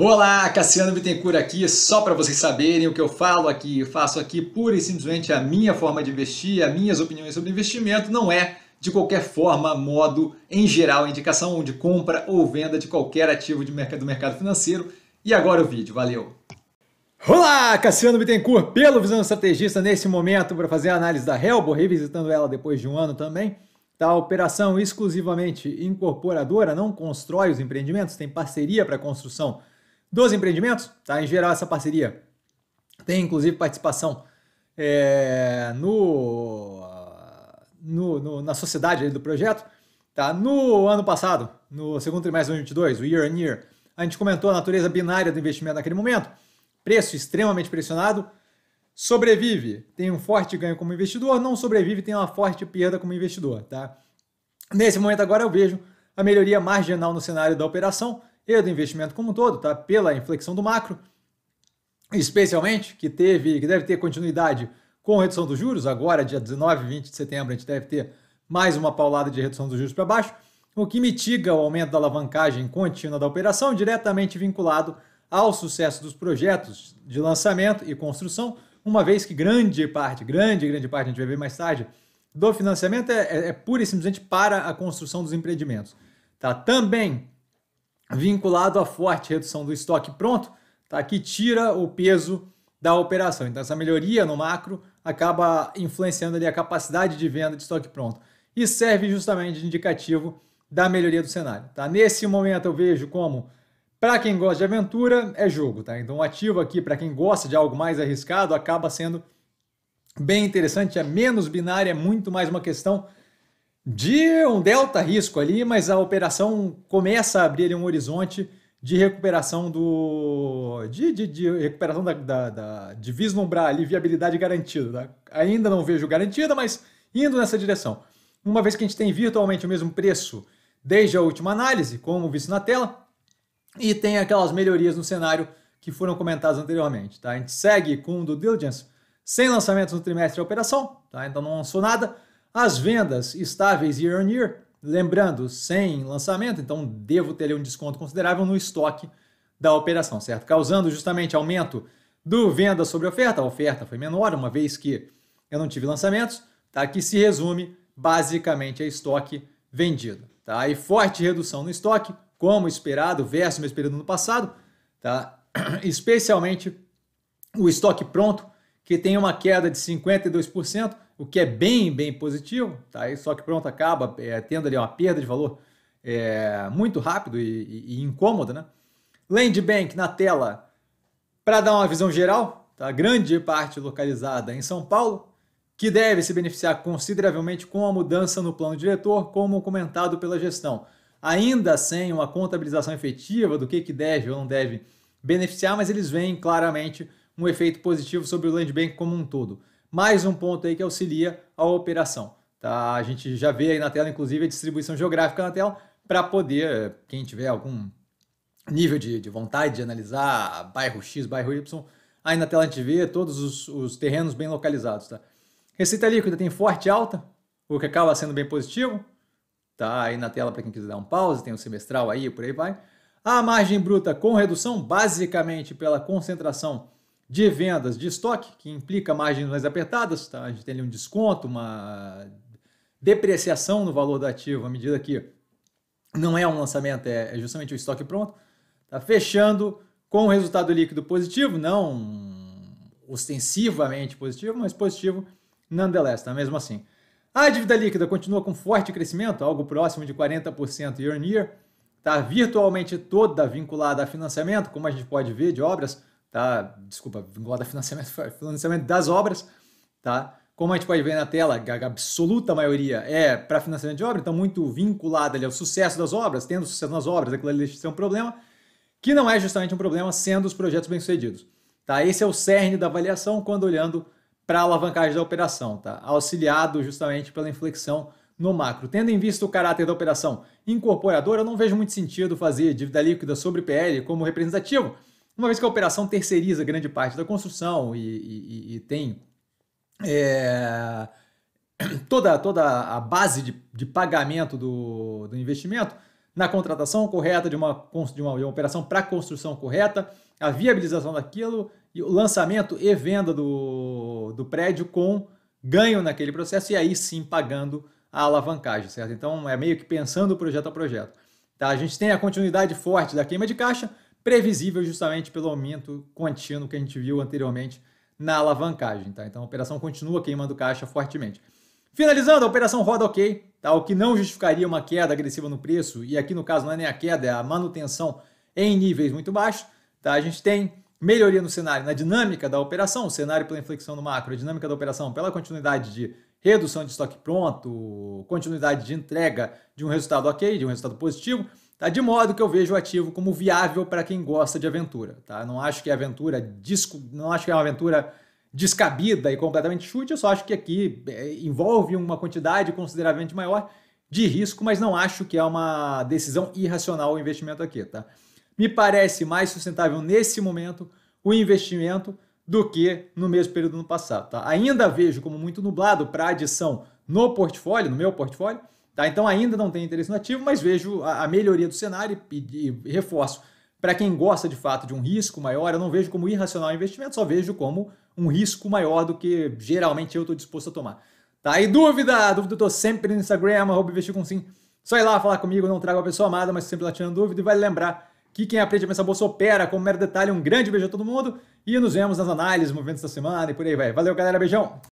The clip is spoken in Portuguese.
Olá, Cassiano Bittencourt aqui, só para vocês saberem o que eu falo aqui, eu faço aqui pura e simplesmente a minha forma de investir, as minhas opiniões sobre investimento, não é de qualquer forma, modo, em geral, indicação de compra ou venda de qualquer ativo de mercado, do mercado financeiro. E agora o vídeo, valeu! Olá, Cassiano Bittencourt, pelo Visão Estrategista, nesse momento para fazer a análise da Helbo, revisitando ela depois de um ano também. Da operação exclusivamente incorporadora, não constrói os empreendimentos, tem parceria para construção dos empreendimentos, tá? Em geral, essa parceria tem inclusive participação é, no, no, no, na sociedade do projeto. Tá? No ano passado, no segundo trimestre de 2022, o Year on Year, a gente comentou a natureza binária do investimento naquele momento, preço extremamente pressionado, sobrevive, tem um forte ganho como investidor, não sobrevive, tem uma forte perda como investidor. Tá? Nesse momento agora eu vejo a melhoria marginal no cenário da operação, e do investimento como um todo, tá? Pela inflexão do macro, especialmente que teve, que deve ter continuidade com a redução dos juros, agora dia 19 e 20 de setembro a gente deve ter mais uma paulada de redução dos juros para baixo, o que mitiga o aumento da alavancagem contínua da operação, diretamente vinculado ao sucesso dos projetos de lançamento e construção, uma vez que grande parte, grande, grande parte, a gente vai ver mais tarde, do financiamento é, é, é pura e simplesmente para a construção dos empreendimentos. Tá? Também vinculado à forte redução do estoque pronto, tá? que tira o peso da operação. Então, essa melhoria no macro acaba influenciando ali a capacidade de venda de estoque pronto e serve justamente de indicativo da melhoria do cenário. Tá? Nesse momento, eu vejo como, para quem gosta de aventura, é jogo. Tá? Então, o ativo aqui, para quem gosta de algo mais arriscado, acaba sendo bem interessante, é menos binário, é muito mais uma questão de um delta risco ali, mas a operação começa a abrir um horizonte de recuperação do. de, de, de recuperação da, da, da, de vislumbrar ali viabilidade garantida. Né? Ainda não vejo garantida, mas indo nessa direção. Uma vez que a gente tem virtualmente o mesmo preço desde a última análise, como visto na tela, e tem aquelas melhorias no cenário que foram comentadas anteriormente. Tá? A gente segue com o do diligence sem lançamentos no trimestre da operação, tá? Então, não lançou nada as vendas estáveis year on year, lembrando, sem lançamento, então devo ter um desconto considerável no estoque da operação, certo? Causando justamente aumento do venda sobre oferta. A oferta foi menor, uma vez que eu não tive lançamentos, tá? Que se resume basicamente a estoque vendido, tá? E forte redução no estoque, como esperado, versus mesmo período no passado, tá? Especialmente o estoque pronto, que tem uma queda de 52%, o que é bem, bem positivo, tá? só que pronto, acaba é, tendo ali uma perda de valor é, muito rápido e, e, e incômoda. Né? Land Bank na tela, para dar uma visão geral, tá? grande parte localizada em São Paulo, que deve se beneficiar consideravelmente com a mudança no plano diretor, como comentado pela gestão. Ainda sem uma contabilização efetiva do que, que deve ou não deve beneficiar, mas eles veem claramente um efeito positivo sobre o Land Bank como um todo mais um ponto aí que auxilia a operação. Tá? A gente já vê aí na tela, inclusive, a distribuição geográfica na tela, para poder, quem tiver algum nível de, de, vontade de analisar bairro X, bairro Y, aí na tela a gente vê todos os, os terrenos bem localizados. Tá? Receita líquida tem forte alta, o que acaba sendo bem positivo. Tá aí na tela para quem quiser dar um pause, tem o um semestral aí, por aí vai. A margem bruta com redução, basicamente pela concentração de vendas de estoque, que implica margens mais apertadas, tá? a gente tem ali um desconto, uma depreciação no valor do ativo à medida que não é um lançamento, é, é justamente o estoque pronto, tá? fechando com um resultado líquido positivo, não ostensivamente positivo, mas positivo nonetheless, tá? mesmo assim. A dívida líquida continua com forte crescimento, algo próximo de 40% year on year, está virtualmente toda vinculada a financiamento, como a gente pode ver de obras, tá? Desculpa, vinculado a financiamento, financiamento das obras, tá? Como a gente pode ver na tela, a absoluta maioria é para financiamento de obra, então muito vinculada ali ao sucesso das obras, tendo sucesso nas obras, aquilo ali deixa de ser um problema, que não é justamente um problema sendo os projetos bem-sucedidos. Tá? Esse é o cerne da avaliação quando olhando para a alavancagem da operação, tá? auxiliado justamente pela inflexão no macro. Tendo em vista o caráter da operação incorporadora, eu não vejo muito sentido fazer dívida líquida sobre PL como representativo, uma vez que a operação terceiriza grande parte da construção e, e, e tem é, toda, toda a base de, de pagamento do, do investimento, na contratação correta de uma, de uma, de uma operação para construção correta, a viabilização daquilo, e o lançamento e venda do, do prédio com ganho naquele processo e aí sim pagando a alavancagem, certo? Então é meio que pensando projeto a projeto. Tá? A gente tem a continuidade forte da queima de caixa, previsível justamente pelo aumento contínuo que a gente viu anteriormente na alavancagem, tá? Então a operação continua queimando caixa fortemente. Finalizando, a operação roda ok, tá? O que não justificaria uma queda agressiva no preço, e aqui no caso não é nem a queda, é a manutenção em níveis muito baixos, tá? A gente tem melhoria no cenário, na dinâmica da operação, o cenário pela inflexão no macro, a dinâmica da operação pela continuidade de redução de estoque pronto, continuidade de entrega de um resultado ok, de um resultado positivo, Tá? De modo que eu vejo o ativo como viável para quem gosta de aventura. Tá? Não acho que é aventura disco, não acho que é uma aventura descabida e completamente chute, eu só acho que aqui é, envolve uma quantidade consideravelmente maior de risco, mas não acho que é uma decisão irracional o investimento aqui. Tá? Me parece mais sustentável nesse momento o investimento do que no mesmo período no passado. Tá? Ainda vejo como muito nublado para adição no portfólio, no meu portfólio, Tá? Então ainda não tem interesse no ativo, mas vejo a, melhoria do cenário e, e reforço. Para quem gosta de fato de um risco maior, eu não vejo como irracional o investimento, só vejo como um risco maior do que geralmente eu estou disposto a tomar. Tá? E dúvida? Dúvida eu tô sempre no Instagram, arroba investir com sim. Só ir lá falar comigo, não trago a pessoa amada, mas sempre lá tirando dúvida. E vai vale lembrar que quem aprende a pensar bolsa opera. Como mero detalhe, um grande beijo a todo mundo. E nos vemos nas análises, movimentos da semana e por aí vai. Valeu, galera. Beijão!